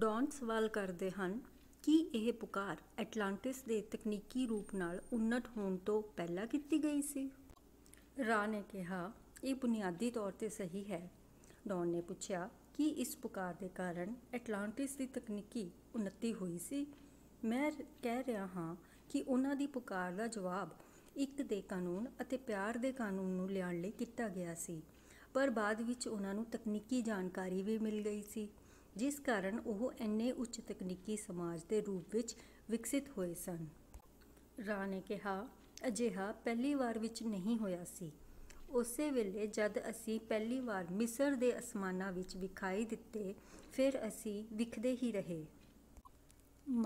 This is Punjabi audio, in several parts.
ਡੌਨ ਸਵਾਲ ਕਰਦੇ ਹਨ ਕੀ ਇਹ ਪੁਕਾਰ ਐਟਲਾਂਟਿਸ ਦੇ ਤਕਨੀਕੀ ਰੂਪ ਨਾਲ ਉन्नਤ ਹੋਣ ਤੋਂ ਪਹਿਲਾਂ ਕੀਤੀ ਗਈ ਸੀ ਰਾ ਨੇ ਕਿਹਾ ਇਹ ਬੁਨਿਆਦੀ ਤੌਰ ਤੇ ਸਹੀ ਹੈ ਡੌਨ ਨੇ ਪੁੱਛਿਆ ਕੀ ਇਸ ਪੁਕਾਰ ਦੇ ਕਾਰਨ ਐਟਲਾਂਟਿਸ ਦੀ ਤਕਨੀਕੀ ਉન્નਤੀ ਹੋਈ ਸੀ ਮੈਂ ਕਹਿ ਰਿਹਾ ਹਾਂ ਕਿ ਉਹਨਾਂ ਦੀ ਪੁਕਾਰ ਦਾ ਜਵਾਬ ਇੱਕ ਦੇ ਕਾਨੂੰਨ ਅਤੇ ਪਿਆਰ ਦੇ ਕਾਨੂੰਨ ਨੂੰ ਲਿਆਉਣ ਲਈ ਕੀਤਾ ਗਿਆ ਸੀ ਪਰ ਬਾਅਦ ਵਿੱਚ ਉਹਨਾਂ ਨੂੰ ਤਕਨੀਕੀ ਜਾਣਕਾਰੀ ਵੀ ਮਿਲ ਗਈ ਸੀ ਜਿਸ ਕਾਰਨ ਉਹ ਐਨੇ ਉੱਚ ਤਕਨੀਕੀ ਸਮਾਜ ਦੇ ਰੂਪ ਵਿੱਚ ਵਿਕਸਿਤ ਹੋਏ ਸਨ ਰਾ ਨੇ ਕਿਹਾ ਅਜਿਹਾ ਪਹਿਲੀ ਵਾਰ ਵਿੱਚ ਨਹੀਂ ਹੋਇਆ ਸੀ ਉਸੇ ਵੇਲੇ ਜਦ ਅਸੀਂ ਪਹਿਲੀ ਵਾਰ ਮਿਸਰ ਦੇ ਅਸਮਾਨਾਂ ਵਿੱਚ ਵਿਖਾਈ ਦਿੱਤੇ ਫਿਰ ਅਸੀਂ ਵਿਖਦੇ ਹੀ ਰਹੇ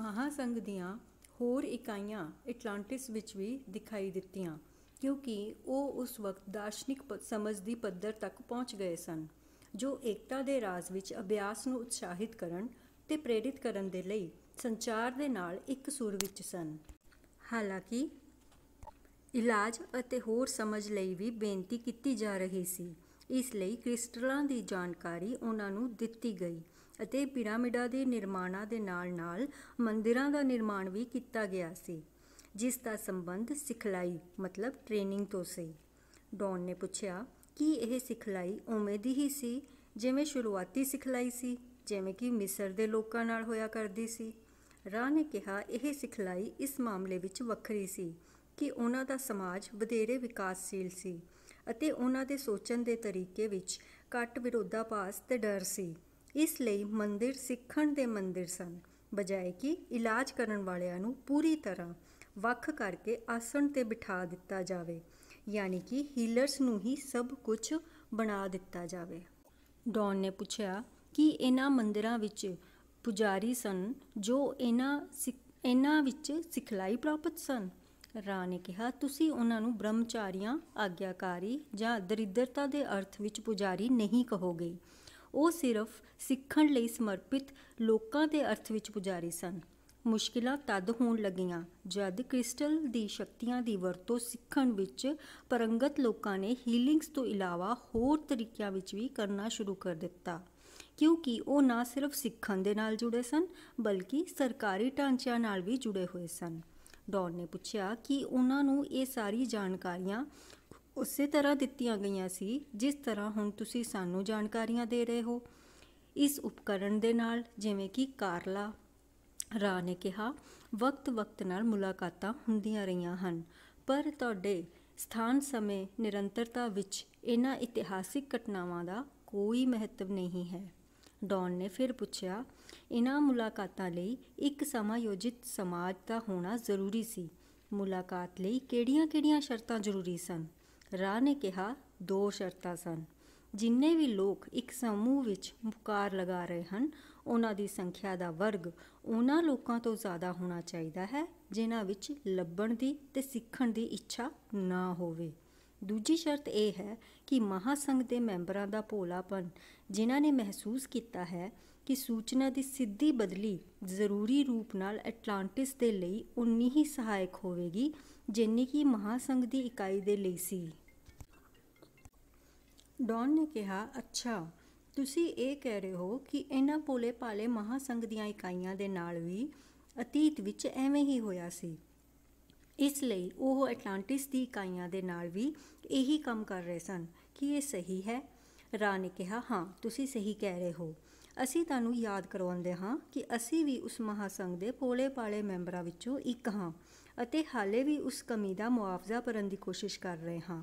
ਮਹਾਸੰਗ ਦੀਆਂ ਹੋਰ ਇਕਾਈਆਂ ਐਟਲਾਂਟਿਸ ਵਿੱਚ ਵੀ ਦਿਖਾਈ ਦਿੱਤੀਆਂ ਕਿਉਂਕਿ ਉਹ ਉਸ ਵਕਤ ਦਾਰਸ਼ਨਿਕ ਸਮਝ ਦੀ ਪੱਧਰ ਤੱਕ ਪਹੁੰਚ ਗਏ ਸਨ ਜੋ ਏਕਤਾ ਦੇ ਰਾਜ ਵਿੱਚ ਅਭਿਆਸ ਨੂੰ ਉਤਸ਼ਾਹਿਤ ਕਰਨ ਤੇ ਪ੍ਰੇਰਿਤ ਕਰਨ ਦੇ ਲਈ ਸੰਚਾਰ ਦੇ ਨਾਲ ਇੱਕ ਸੂਰ ਵਿੱਚ ਸਨ ਹਾਲਾਂਕਿ ਇਲਾਜ ਅਤੇ ਹੋਰ ਸਮਝ ਲਈ ਵੀ ਬੇਨਤੀ ਕੀਤੀ ਜਾ ਰਹੀ ਸੀ ਇਸ ਲਈ ਕ੍ਰਿਸਟਲਾਂ ਦੀ ਜਾਣਕਾਰੀ ਉਹਨਾਂ ਨੂੰ ਦਿੱਤੀ ਗਈ ਅਤੇ ਪਿਰਾਮਿਡਾਂ ਦੇ ਨਿਰਮਾਣਾਂ ਦੇ ਨਾਲ-ਨਾਲ ਮੰਦਿਰਾਂ ਦਾ ਨਿਰਮਾਣ ਵੀ ਕੀਤਾ ਗਿਆ ਸੀ ਜਿਸ ਦਾ ਸੰਬੰਧ ਸਿਖਲਾਈ ਮਤਲਬ ਟ੍ਰੇਨਿੰਗ ਤੋਂ ਸੀ ਡੌਨ ਨੇ ਪੁੱਛਿਆ ਕਿ ਇਹ ਸਿਖਲਾਈ ਉਵੇਂ ਦੀ ਹੀ ਸੀ ਜਿਵੇਂ ਸ਼ੁਰੂਆਤੀ ਸਿਖਲਾਈ ਸੀ ਜਿਵੇਂ ਕਿ ਮਿਸਰ ਦੇ ਲੋਕਾਂ ਨਾਲ ਹੋਇਆ ਕਰਦੀ ਸੀ ਰਾ ਨੇ ਕਿਹਾ ਇਹ ਸਿਖਲਾਈ ਇਸ ਮਾਮਲੇ ਵਿੱਚ ਵੱਖਰੀ ਸੀ ਕਿ ਉਹਨਾਂ ਦਾ ਸਮਾਜ ਵਧੇਰੇ ਵਿਕਾਸਸ਼ੀਲ ਸੀ ਅਤੇ ਉਹਨਾਂ ਦੇ ਸੋਚਣ ਦੇ ਤਰੀਕੇ ਵਿੱਚ ਘੱਟ ਵਿਰੋਧਾਭਾਸ ਤੇ ਡਰ ਸੀ ਇਸ ਲਈ ਮੰਦਿਰ ਸਿੱਖਣ ਦੇ ਮੰਦਿਰ ਸਨ ਬਜਾਏ ਕਿ ਇਲਾਜ ਕਰਨ ਵਾਲਿਆਂ ਨੂੰ ਪੂਰੀ ਤਰ੍ਹਾਂ ਵੱਖ ਕਰਕੇ ਆਸਣ ਤੇ ਬਿਠਾ ਦਿੱਤਾ ਜਾਵੇ ਯਾਨੀ ਕਿ ਹੀਲਰਸ ਨੂੰ ਹੀ ਸਭ ਕੁਝ ਬਣਾ ਦਿੱਤਾ ਜਾਵੇ ਡੌਨ ਨੇ ਪੁੱਛਿਆ ਕਿ ਇਹਨਾਂ ਮੰਦਿਰਾਂ ਵਿੱਚ ਪੁਜਾਰੀ ਸਨ ਜੋ ਇਹਨਾਂ ਇਹਨਾਂ ਵਿੱਚ ਸਿਖਲਾਈ ਪ੍ਰਾਪਤ ਸਨ ਰਾ ਨੇ ਕਿਹਾ ਤੁਸੀਂ ਉਹਨਾਂ ਨੂੰ ਬ੍ਰਹਮਚਾਰੀਆਂ ਆਗਿਆਕਾਰੀ ਜਾਂ ਦਰਿਦਰਤਾ ਦੇ ਅਰਥ ਵਿੱਚ ਪੁਜਾਰੀ ਨਹੀਂ ਕਹੋਗੇ ਉਹ ਸਿਰਫ ਸਿੱਖਣ ਲਈ ਸਮਰਪਿਤ ਲੋਕਾਂ ਦੇ ਅਰਥ ਵਿੱਚ ਪੁਜਾਰੀ ਸਨ ਮੁਸ਼ਕਿਲਾਂ ਤਦ ਹੋਣ ਲੱਗੀਆਂ ਜਦ ਕ੍ਰਿਸਟਲ ਦੀ ਸ਼ਕਤੀਆਂ ਦੀ ਵਰਤੋਂ ਸਿੱਖਣ ਵਿੱਚ ਪਰੰਗਤ ਲੋਕਾਂ ਨੇ ਹੀਲਿੰਗਸ ਤੋਂ ਇਲਾਵਾ ਹੋਰ ਤਰੀਕਿਆਂ ਵਿੱਚ ਵੀ ਕਰਨਾ ਸ਼ੁਰੂ ਕਰ ਦਿੱਤਾ ਕਿਉਂਕਿ ਉਹ ਨਾ ਸਿਰਫ ਸਿੱਖਣ ਦੇ ਨਾਲ ਜੁੜੇ ਸਨ ਬਲਕਿ ਸਰਕਾਰੀ ਢਾਂਚਿਆਂ ਨਾਲ ਵੀ ਜੁੜੇ ਹੋਏ ਸਨ ਡੌਨ ਨੇ ਪੁੱਛਿਆ ਕਿ ਉਹਨਾਂ ਨੂੰ ਇਹ ਸਾਰੀ ਜਾਣਕਾਰੀਆਂ ਉਸੇ ਤਰ੍ਹਾਂ ਦਿੱਤੀਆਂ ਗਈਆਂ ਸੀ ਜਿਸ ਤਰ੍ਹਾਂ ਹੁਣ ਤੁਸੀਂ ਸਾਨੂੰ ਜਾਣਕਾਰੀਆਂ ਦੇ ਰਹੇ ਹੋ ਇਸ ਉਪਕਰਣ ਦੇ ਨਾਲ ਜਿਵੇਂ ਕਿ ਕਾਰਲਾ ਰਾ ਨੇ ਕਿਹਾ ਵਕਤ-ਵਕਤ ਨਾਲ ਮੁਲਾਕਾਤਾਂ ਹੁੰਦੀਆਂ ਰਹੀਆਂ ਹਨ ਪਰ ਤੁਹਾਡੇ ਸਥਾਨ ਸਮੇਂ ਨਿਰੰਤਰਤਾ ਵਿੱਚ ਇਹਨਾਂ ਇਤਿਹਾਸਿਕ ਘਟਨਾਵਾਂ ਦਾ ਕੋਈ ਮਹੱਤਵ ਨਹੀਂ ਹੈ ਡੌਨ ਨੇ ਫਿਰ ਪੁੱਛਿਆ ਇਹਨਾਂ ਮੁਲਾਕਾਤਾਂ ਲਈ ਇੱਕ ਸਮਾਯੋਜਿਤ ਸਮਾਜ ਦਾ ਹੋਣਾ ਜ਼ਰੂਰੀ ਸੀ ਮੁਲਾਕਾਤ ਲਈ ਕਿਹੜੀਆਂ-ਕਿਹੜੀਆਂ ਸ਼ਰਤਾਂ ਜ਼ਰੂਰੀ ਸਨ ਰਾ ਨੇ ਕਿਹਾ ਦੋ ਸ਼ਰਤਾਂ ਸਨ ਜਿੰਨੇ ਵੀ ਲੋਕ ਇੱਕ ਸਮੂਹ ਵਿੱਚ ਮੁਕਾਰ ਲਗਾ ਰਹੇ ਹਨ ਉਹਨਾਂ ਦੀ ਸੰਖਿਆ ਦਾ ਵਰਗ ਉਹਨਾਂ ਲੋਕਾਂ ਤੋਂ ਜ਼ਿਆਦਾ ਹੋਣਾ ਚਾਹੀਦਾ ਹੈ ਜਿਨ੍ਹਾਂ ਵਿੱਚ ਲੱਭਣ ਦੀ ਤੇ ਸਿੱਖਣ ਦੀ ਇੱਛਾ ਨਾ ਹੋਵੇ ਦੂਜੀ ਸ਼ਰਤ ਇਹ ਹੈ ਕਿ ਮਹਾਸੰਘ ਦੇ ਮੈਂਬਰਾਂ ਦਾ ਭੋਲਾਪਨ ਜਿਨ੍ਹਾਂ ਨੇ ਮਹਿਸੂਸ ਕੀਤਾ ਹੈ ਕਿ ਸੂਚਨਾ ਦੀ ਸਿੱਧੀ ਬਦਲੀ ਜ਼ਰੂਰੀ ਰੂਪ ਨਾਲ ਐਟਲਾਂਟਿਸ ਦੇ ਲਈ ਉਨੀ ਹੀ ਸਹਾਇਕ ਹੋਵੇਗੀ ਜਿੰਨੀ ਕਿ ਮਹਾਸੰਘ ਦੀ ਇਕਾਈ ਦੇ ਲਈ ਸੀ ਡੌਨ ਨੇ ਕਿਹਾ ਅੱਛਾ ਤੁਸੀਂ ਇਹ ਕਹਿ ਰਹੇ ਹੋ ਕਿ ਇਹਨਾਂ ਪੋਲੇ ਪਾਲੇ ਮਹਾਸੰਘ ਦੀਆਂ ਇਕਾਈਆਂ ਦੇ ਨਾਲ ਵੀ ਅਤੀਤ ਵਿੱਚ ਐਵੇਂ ਹੀ ਹੋਇਆ ਸੀ ਇਸ ਲਈ ਉਹ ਐਟਲਾਂਟਿਸ ਦੀ ਇਕਾਈਆਂ ਦੇ ਨਾਲ ਵੀ ਇਹੀ ਕੰਮ ਕਰ ਰਹੇ ਸਨ ਕਿ ਇਹ ਸਹੀ ਹੈ ਰਾ ਨੇ ਕਿਹਾ ਹਾਂ ਤੁਸੀਂ ਸਹੀ ਕਹਿ ਰਹੇ ਹੋ ਅਸੀਂ ਤੁਹਾਨੂੰ ਯਾਦ ਕਰਵਾਉਂਦੇ ਹਾਂ ਕਿ ਅਸੀਂ ਵੀ ਉਸ ਮਹਾਸੰਘ ਦੇ ਪੋਲੇ-ਪਾਲੇ ਮੈਂਬਰਾਂ ਵਿੱਚੋਂ ਇੱਕ ਹਾਂ ਅਤੇ ਹਾਲੇ ਵੀ ਉਸ ਕਮੀ ਦਾ ਮੁਆਵਜ਼ਾ ਕਰਨ ਦੀ ਕੋਸ਼ਿਸ਼ ਕਰ ਰਹੇ ਹਾਂ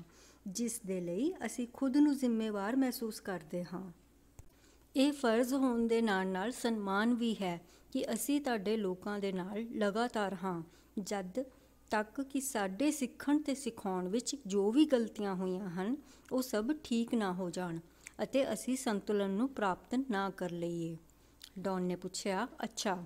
ਜਿਸ ਦੇ ਲਈ ਅਸੀਂ ਖੁਦ ਨੂੰ ਜ਼ਿੰਮੇਵਾਰ ਮਹਿਸੂਸ ਕਰਦੇ ਹਾਂ ਇਹ ਫਰਜ਼ ਹੋਣ ਦੇ ਨਾਲ ਨਾਲ ਸਨਮਾਨ ਵੀ ਹੈ ਕਿ ਅਸੀਂ ਤੁਹਾਡੇ ਲੋਕਾਂ ਦੇ ਨਾਲ ਲਗਾਤਾਰ ਹਾਂ ਜਦ ਤੱਕ ਕਿ ਸਾਡੇ ਸਿੱਖਣ ਤੇ ਸਿਖਾਉਣ ਵਿੱਚ ਜੋ ਵੀ ਗਲਤੀਆਂ ਹੋਈਆਂ ਹਨ ਉਹ ਸਭ ਠੀਕ ਨਾ ਹੋ ਜਾਣ ਅਤੇ ਅਸੀਂ ਸੰਤੁਲਨ ਨੂੰ ਪ੍ਰਾਪਤ ਨਾ ਕਰ ਲਈਏ ਡੌਨ ਨੇ ਪੁੱਛਿਆ ਅੱਛਾ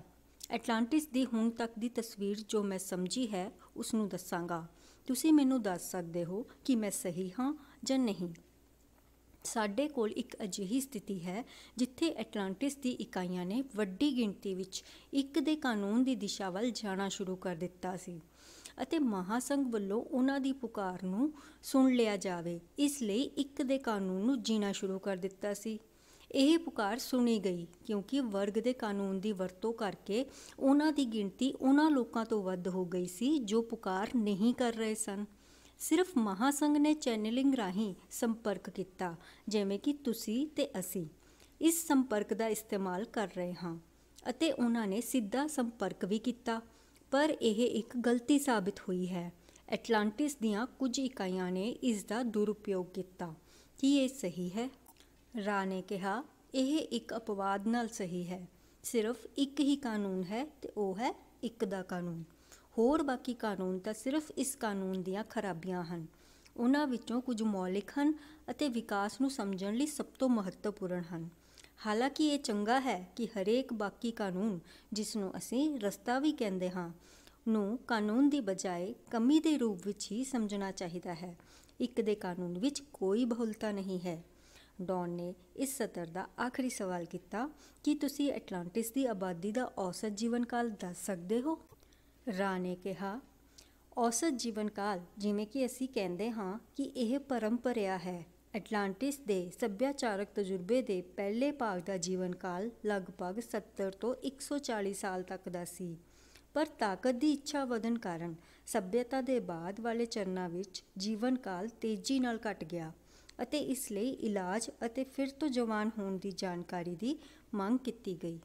ਐਟਲਾਂਟਿਸ ਦੀ ਹੁਣ ਤੱਕ ਦੀ ਤਸਵੀਰ ਜੋ ਮੈਂ ਸਮਝੀ ਹੈ ਉਸ ਨੂੰ ਦੱਸਾਂਗਾ ਤੁਸੀਂ ਮੈਨੂੰ ਦੱਸ ਸਕਦੇ ਹੋ ਕਿ ਮੈਂ ਸਹੀ ਹਾਂ ਜਾਂ ਨਹੀਂ ਸਾਡੇ ਕੋਲ ਇੱਕ ਅਜਿਹੀ ਸਥਿਤੀ ਹੈ ਜਿੱਥੇ ਐਟਲਾਂਟਿਸ ਦੀ ਇਕਾਈਆਂ ਨੇ ਵੱਡੀ ਗਿਣਤੀ ਵਿੱਚ ਇੱਕ ਦੇ ਕਾਨੂੰਨ ਦੀ ਦਿਸ਼ਾ ਵੱਲ ਜਾਣਾ ਸ਼ੁਰੂ ਕਰ ਦਿੱਤਾ ਸੀ ਅਤੇ ਮਹਾਸੰਘ ਵੱਲੋਂ ਉਹਨਾਂ ਦੀ ਪੁਕਾਰ ਨੂੰ ਸੁਣ ਲਿਆ ਜਾਵੇ ਇਸ ਲਈ ਇੱਕ ਦੇ ਕਾਨੂੰਨ ਨੂੰ ਜੀਣਾ ਸ਼ੁਰੂ ਕਰ ਦਿੱਤਾ ਸੀ ਇਹ ਪੁਕਾਰ ਸੁਣੀ ਗਈ ਕਿਉਂਕਿ ਵਰਗ ਦੇ ਕਾਨੂੰਨ ਦੀ ਵਰਤੋਂ ਕਰਕੇ ਉਹਨਾਂ ਦੀ ਗਿਣਤੀ ਉਹਨਾਂ ਲੋਕਾਂ ਤੋਂ ਵੱਧ ਹੋ ਗਈ ਸੀ ਜੋ ਪੁਕਾਰ ਨਹੀਂ ਕਰ ਰਹੇ ਸਨ ਸਿਰਫ ਮਹਾਸੰਗ ਨੇ ਚੈਨਲਿੰਗ ਰਾਹੀਂ ਸੰਪਰਕ ਕੀਤਾ ਜਿਵੇਂ ਕਿ ਤੁਸੀਂ ਤੇ ਅਸੀਂ ਇਸ ਸੰਪਰਕ ਦਾ ਇਸਤੇਮਾਲ ਕਰ ਰਹੇ ਹਾਂ ਅਤੇ ਉਹਨਾਂ ਨੇ ਸਿੱਧਾ ਸੰਪਰਕ ਵੀ ਕੀਤਾ ਪਰ ਇਹ ਇੱਕ ਗਲਤੀ ਸਾਬਤ ਹੋਈ ਹੈ ਐਟਲਾਂਟਿਸ ਦੀਆਂ ਕੁਝ ਇਕਾਈਆਂ ਨੇ ਇਸ ਦਾ ਦੁਰਉਪਯੋਗ ਕੀਤਾ ਕੀ ਇਹ ਸਹੀ ਹੈ ਰਾ ਨੇ ਕਿਹਾ ਇਹ ਇੱਕ ਅਪਵਾਦ ਨਾਲ ਸਹੀ ਹੈ ਸਿਰਫ ਇੱਕ ਹੀ ਕਾਨੂੰਨ ਹੈ ਤੇ ਉਹ ਹੈ ਇੱਕ ਦਾ ਕਾਨੂੰਨ ਹੋਰ ਬਾਕੀ ਕਾਨੂੰਨ ਤਾਂ ਸਿਰਫ ਇਸ ਕਾਨੂੰਨ ਦੀਆਂ ਖਰਾਬੀਆਂ ਹਨ ਉਹਨਾਂ ਵਿੱਚੋਂ ਕੁਝ ਮੌਲਿਕ ਹਨ ਅਤੇ ਵਿਕਾਸ ਨੂੰ ਸਮਝਣ ਲਈ ਸਭ ਤੋਂ ਮਹੱਤਵਪੂਰਨ ਹਨ ਹਾਲਾਂਕਿ ਇਹ ਚੰਗਾ ਹੈ ਕਿ ਹਰੇਕ ਬਾਕੀ ਕਾਨੂੰਨ ਜਿਸ ਨੂੰ ਅਸੀਂ ਰਸਤਾ ਵੀ ਕਹਿੰਦੇ ਹਾਂ ਨੂੰ ਕਾਨੂੰਨ ਦੀ ਬਜਾਏ ਕਮੀ ਦੇ ਰੂਪ ਵਿੱਚ ਹੀ ਸਮਝਣਾ ਚਾਹੀਦਾ ਹੈ ਇੱਕ ਦੇ ਕਾਨੂੰਨ ਵਿੱਚ ਕੋਈ ਬਹੁਲਤਾ ਨਹੀਂ ਹੈ ਡੌਨ ਨੇ ਇਸ ਸਤਰ ਦਾ ਆਖਰੀ ਸਵਾਲ ਕੀਤਾ ਕਿ ਤੁਸੀਂ ਐਟਲਾਂਟਿਸ ਦੀ ਆਬਾਦੀ ਦਾ ਔਸਤ ਜੀਵਨ ਕਾਲ ਦੱਸ ਸਕਦੇ ਹੋ ਰਾ ਨੇ ਕਿਹਾ ਔਸਤ ਜੀਵਨ ਕਾਲ ਜਿਵੇਂ ਕਿ ਅਸੀਂ ਕਹਿੰਦੇ ਹਾਂ ਕਿ ਇਹ ਪਰੰਪਰਿਆ ਹੈ ਐਟਲਾਂਟਿਸ ਦੇ ਸੱਭਿਆਚਾਰਕ ਤਜਰਬੇ ਦੇ ਪਹਿਲੇ ਭਾਗ ਦਾ ਜੀਵਨ ਕਾਲ ਲਗਭਗ 70 ਤੋਂ 140 ਸਾਲ ਤੱਕ ਦਾ ਸੀ ਪਰ ਤਾਕਤ ਦੀ ਇੱਛਾ ਵਧਨ ਕਾਰਨ ਸਭਿਅਤਾ ਦੇ ਬਾਅਦ ਵਾਲੇ ਚਰਨਾਂ ਵਿੱਚ ਜੀਵਨ ਕਾਲ ਤੇਜ਼ੀ ਨਾਲ ਘਟ ਗਿਆ ਅਤੇ ਇਸ ਲਈ ਇਲਾਜ ਅਤੇ ਫਿਰ ਤੋਂ ਜਵਾਨ ਹੋਣ ਦੀ ਜਾਣਕਾਰੀ ਦੀ ਮੰਗ ਕੀਤੀ ਗਈ